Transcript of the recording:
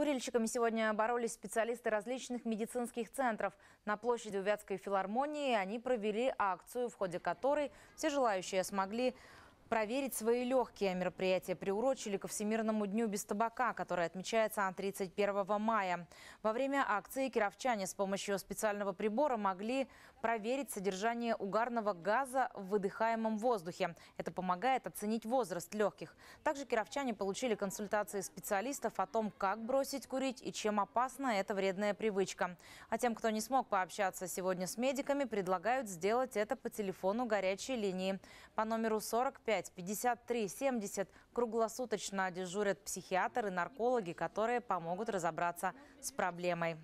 Курильщиками сегодня боролись специалисты различных медицинских центров. На площади Увятской филармонии они провели акцию, в ходе которой все желающие смогли проверить свои легкие. Мероприятие приурочили ко Всемирному дню без табака, который отмечается 31 мая. Во время акции кировчане с помощью специального прибора могли проверить содержание угарного газа в выдыхаемом воздухе. Это помогает оценить возраст легких. Также кировчане получили консультации специалистов о том, как бросить курить и чем опасна эта вредная привычка. А тем, кто не смог пообщаться сегодня с медиками, предлагают сделать это по телефону горячей линии по номеру 45 5 53 70 круглосуточно дежурят психиатры, и наркологи, которые помогут разобраться с проблемой.